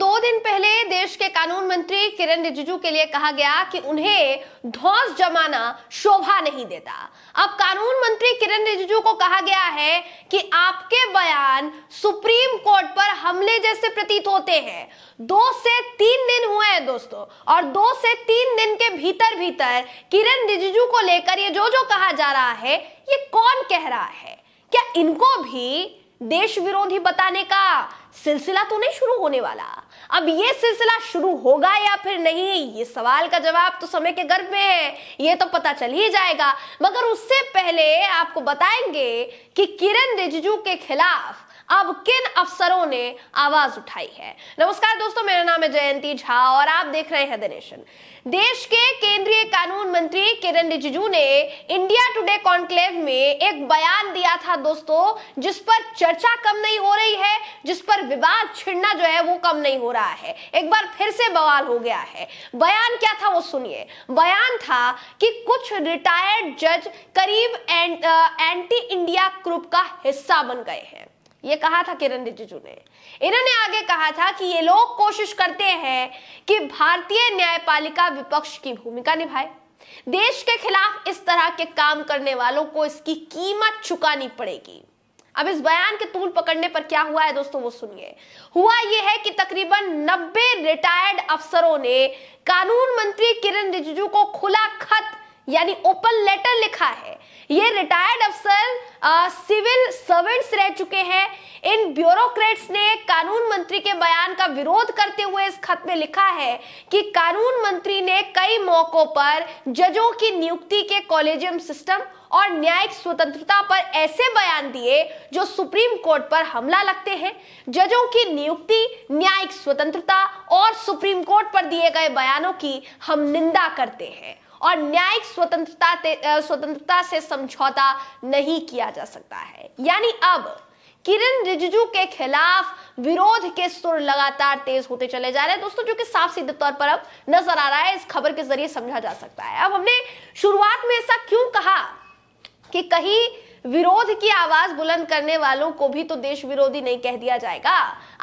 दो दिन पहले देश के कानून मंत्री किरण रिजिजू के लिए कहा गया कि उन्हें धौस जमाना शोभा नहीं देता अब कानून मंत्री किरण रिजिजू को कहा गया है कि आपके बयान सुप्रीम कोर्ट पर हमले जैसे प्रतीत होते हैं दो से तीन दिन हुए हैं दोस्तों और दो से तीन दिन के भीतर भीतर किरण रिजिजू को लेकर ये जो जो कहा जा रहा है ये कौन कह रहा है क्या इनको भी देश विरोधी बताने का सिलसिला तो नहीं शुरू होने वाला अब ये सिलसिला शुरू होगा या फिर नहीं ये सवाल का जवाब तो समय के गर्भ में है ये तो पता चल ही जाएगा मगर उससे पहले आपको बताएंगे कि किरण रिजिजू के खिलाफ अब किन अफसरों ने आवाज उठाई है नमस्कार दोस्तों मेरा नाम है जयंती झा और आप देख रहे हैं दनेशन देश के केंद्रीय कानून मंत्री किरण रिजिजू ने इंडिया टुडे कॉन्क्लेव में एक बयान दिया था दोस्तों जिस पर चर्चा कम नहीं हो रही है जिस पर विवाद छिड़ना जो है वो कम नहीं हो रहा है एक बार फिर से बवाल हो गया है बयान क्या था वो सुनिए बयान था कि कुछ रिटायर्ड जज करीब एंटी इंडिया ग्रुप का हिस्सा बन गए हैं ये कहा था किरण रिजिजू ने इन्होंने आगे कहा था कि ये लोग कोशिश करते हैं कि भारतीय न्यायपालिका विपक्ष की भूमिका निभाए देश के खिलाफ इस तरह के काम करने वालों को इसकी कीमत चुकानी पड़ेगी अब इस बयान के तूल पकड़ने पर क्या हुआ है दोस्तों वो सुनिए हुआ यह है कि तकरीबन 90 रिटायर्ड अफसरों ने कानून मंत्री किरण रिजिजू को खुला खत यानी ओपन लेटर लिखा है ये रिटायर्ड अफसर सिविल सर्वेंट्स रह चुके हैं इन ब्यूरोक्रेट्स ने कानून मंत्री के बयान का विरोध करते हुए इस खत में लिखा है कि कानून मंत्री ने कई मौकों पर जजों की नियुक्ति के कॉलेजियम सिस्टम और न्यायिक स्वतंत्रता पर ऐसे बयान दिए जो सुप्रीम कोर्ट पर हमला लगते हैं जजों की नियुक्ति न्यायिक स्वतंत्रता और सुप्रीम कोर्ट पर दिए गए बयानों की हम निंदा करते हैं और न्यायिक स्वतंत्रता स्वतंत्रता से समझौता नहीं किया जा सकता है यानी अब किरण रिजिजू के खिलाफ विरोध के सुर लगातार तेज होते चले जा रहे हैं दोस्तों जो कि साफ सीधे तौर पर अब नजर आ रहा है इस खबर के जरिए समझा जा सकता है अब हमने शुरुआत में ऐसा क्यों कहा कि कहीं विरोध की आवाज बुलंद करने वालों को भी तो देश विरोधी नहीं कह दिया जाएगा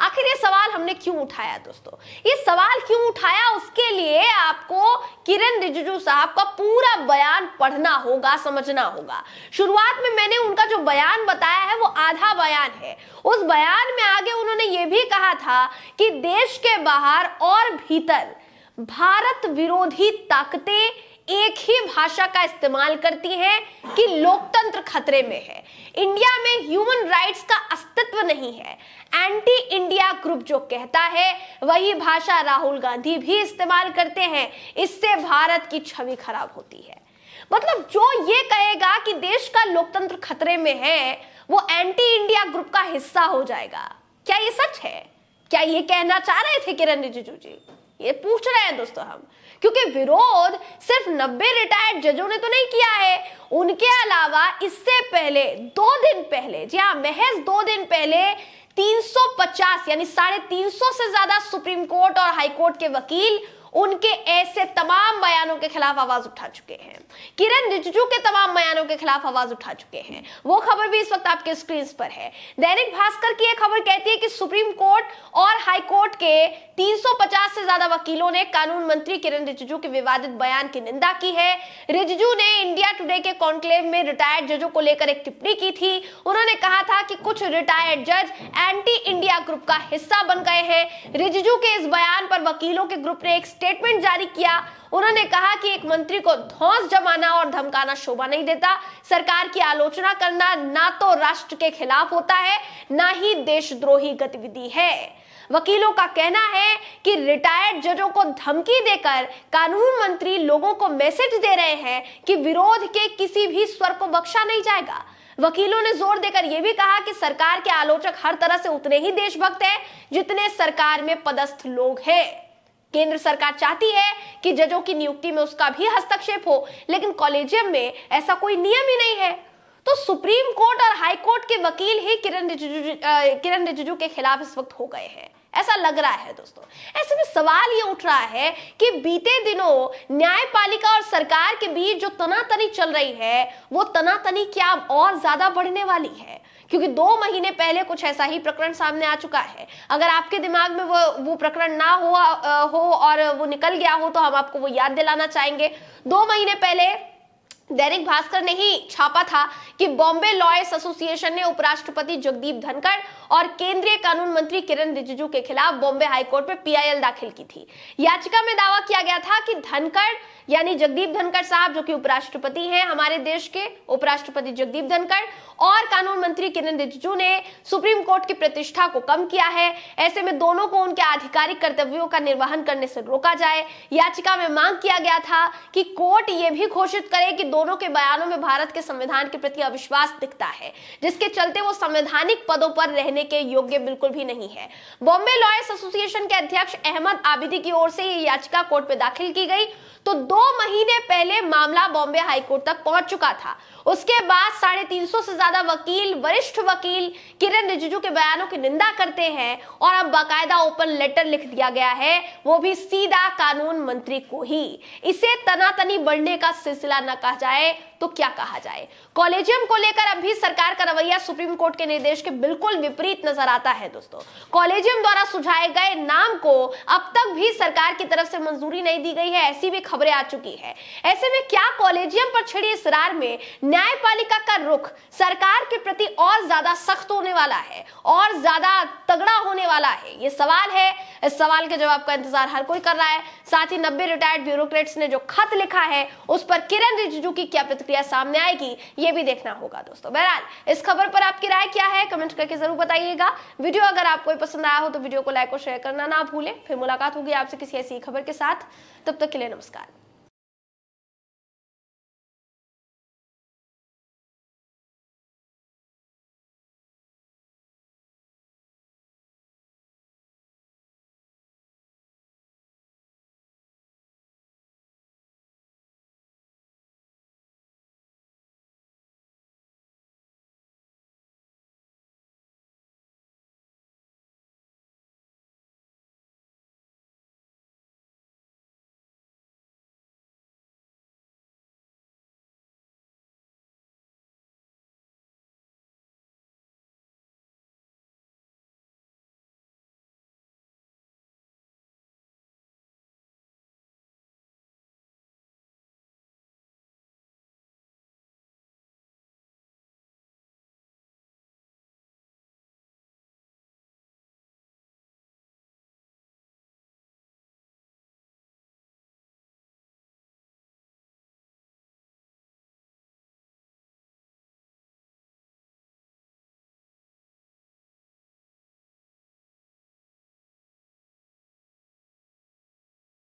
आखिर ये सवाल हमने क्यों उठाया दोस्तों ये सवाल क्यों उठाया उसके लिए आपको किरण रिजिजू साहब का पूरा बयान पढ़ना होगा समझना होगा शुरुआत में मैंने उनका जो बयान बताया है वो आधा बयान है उस बयान में आगे उन्होंने ये भी कहा था कि देश के बाहर और भीतर भारत विरोधी ताकतें एक ही भाषा का इस्तेमाल करती है कि लोकतंत्र खतरे में है इंडिया में ह्यूमन राइट्स का अस्तित्व नहीं है एंटी इंडिया ग्रुप जो कहता है वही भाषा राहुल गांधी भी इस्तेमाल करते हैं इससे भारत की छवि खराब होती है मतलब जो ये कहेगा कि देश का लोकतंत्र खतरे में है वो एंटी इंडिया ग्रुप का हिस्सा हो जाएगा क्या ये सच है क्या ये कहना चाह रहे थे किरण रिजिजू जी ये पूछ रहे हैं दोस्तों हम क्योंकि विरोध सिर्फ 90 रिटायर्ड जजों ने तो नहीं किया है उनके अलावा इससे पहले दो दिन पहले जी हाँ महज दो दिन पहले 350 यानी साढ़े तीन से ज्यादा सुप्रीम कोर्ट और हाई कोर्ट के वकील उनके ऐसे तमाम बयानों के खिलाफ आवाज उठा चुके हैं किरण रिजिजू के तमाम बयानों के खिलाफ आवाज उठा चुके हैं वो खबर भी इस वक्त आपके स्क्रीन पर है दैनिक भास्कर की यह खबर कहती है कि सुप्रीम कोर्ट और हाई कोर्ट के 350 से ज्यादा वकीलों ने कानून मंत्री किरण रिजिजू के विवादित बयान की निंदा की है रिजिजू ने इंडिया टुडे के कॉन्क्लेव में रिटायर्ड जजों को लेकर एक टिप्पणी की थी उन्होंने कहा था कि कुछ रिटायर्ड जज एंटी इंडिया ग्रुप का हिस्सा बन गए हैं रिजिजू के इस बयान पर वकीलों के ग्रुप ने एक स्टेटमेंट जारी किया उन्होंने कहा कि एक मंत्री को धौस जमाना और धमकाना शोभा नहीं देता सरकार की आलोचना करना ना तो राष्ट्र के खिलाफ होता है ना ही देशद्रोही गतिविधि है वकीलों का कहना है कि रिटायर्ड जजों को धमकी देकर कानून मंत्री लोगों को मैसेज दे रहे हैं कि विरोध के किसी भी स्वर को बख्शा नहीं जाएगा वकीलों ने जोर देकर यह भी कहा कि सरकार के आलोचक हर तरह से उतने ही देशभक्त हैं जितने सरकार में पदस्थ लोग हैं केंद्र सरकार चाहती है कि जजों की नियुक्ति में उसका भी हस्तक्षेप हो लेकिन कॉलेजियम में ऐसा कोई नियम ही नहीं है तो सुप्रीम कोर्ट और हाई कोर्ट के वकील ही किरण रिजिजू किरण रिजिजू के खिलाफ इस वक्त हो गए हैं ऐसा लग रहा है दोस्तों ऐसे में सवाल ये उठ रहा है कि बीते दिनों न्यायपालिका और सरकार के बीच जो तनातनी चल रही है वो तनातनी क्या और ज्यादा बढ़ने वाली है क्योंकि दो महीने पहले कुछ ऐसा ही प्रकरण सामने आ चुका है अगर आपके दिमाग में वो वो प्रकरण ना हुआ हो और वो निकल गया हो तो हम आपको वो याद दिलाना चाहेंगे दो महीने पहले दैनिक भास्कर ने ही छापा था कि बॉम्बे लॉयर्स एसोसिएशन ने उपराष्ट्रपति जगदीप धनखड़ और केंद्रीय कानून मंत्री किरण रिजिजू के खिलाफ बॉम्बे हाईकोर्ट में पीआईएल दाखिल की थी याचिका में दावा किया गया था कि धनखड़ यानी जगदीप धनखड़ साहब जो कि उपराष्ट्रपति हैं हमारे देश के उपराष्ट्रपति जगदीप धनखड़ और कानून मंत्री किरण रिजिजू ने सुप्रीम कोर्ट की प्रतिष्ठा को कम किया है ऐसे में दोनों को उनके आधिकारिक कर्तव्यों का निर्वहन करने से रोका जाए याचिका में मांग किया गया था कि कोर्ट ये भी घोषित करे कि दोनों के बयानों में भारत के संविधान के प्रति अविश्वास दिखता है जिसके चलते वो संवैधानिक पदों पर रहने के योग्य बिल्कुल भी नहीं है बॉम्बे लॉयर्स एसोसिएशन के अध्यक्ष अहमद आबिदी की ओर से ये याचिका कोर्ट में दाखिल की गई तो दो महीने पहले मामला बॉम्बे हाईकोर्ट तक पहुंच चुका था उसके बाद साढ़े तीन सौ से ज्यादा वकील वरिष्ठ वकील किरण रिजिजू के बयानों की निंदा करते हैं और अब बाकायदा ओपन लेटर लिख दिया गया है वो भी सीधा कानून मंत्री को ही इसे तनातनी बढ़ने का सिलसिला न कहा जा जाए तो क्या कहा जाए कॉलेजियम को लेकर अभी सरकार का रवैया सुप्रीम कोर्ट के निर्देश के बिल्कुल विपरीत नजर आता है दोस्तों कॉलेजियम द्वारा सुझाए गए नाम को अब तक भी सरकार की तरफ से मंजूरी नहीं दी गई है ऐसी भी खबरें आ चुकी है ऐसे में क्या कॉलेजियम पर छिड़ी इसरार में न्यायपालिका का रुख सरकार के प्रति और ज्यादा सख्त होने वाला है और ज्यादा तगड़ा होने वाला है ये सवाल है इस सवाल के जवाब का इंतजार हर कोई कर रहा है साथ ही नब्बे रिटायर्ड ब्यूरोक्रेट्स ने जो खत लिखा है उस पर किरण रिजिजू की क्या प्रतिक्रिया सामने आएगी ये भी देखना होगा दोस्तों बहरहाल इस खबर पर आपकी राय क्या है कमेंट करके जरूर बताइएगा वीडियो अगर आपको पसंद आया हो तो वीडियो को लाइक और शेयर करना ना भूलें फिर मुलाकात होगी आपसे किसी ऐसी खबर के साथ तब तक के लिए नमस्कार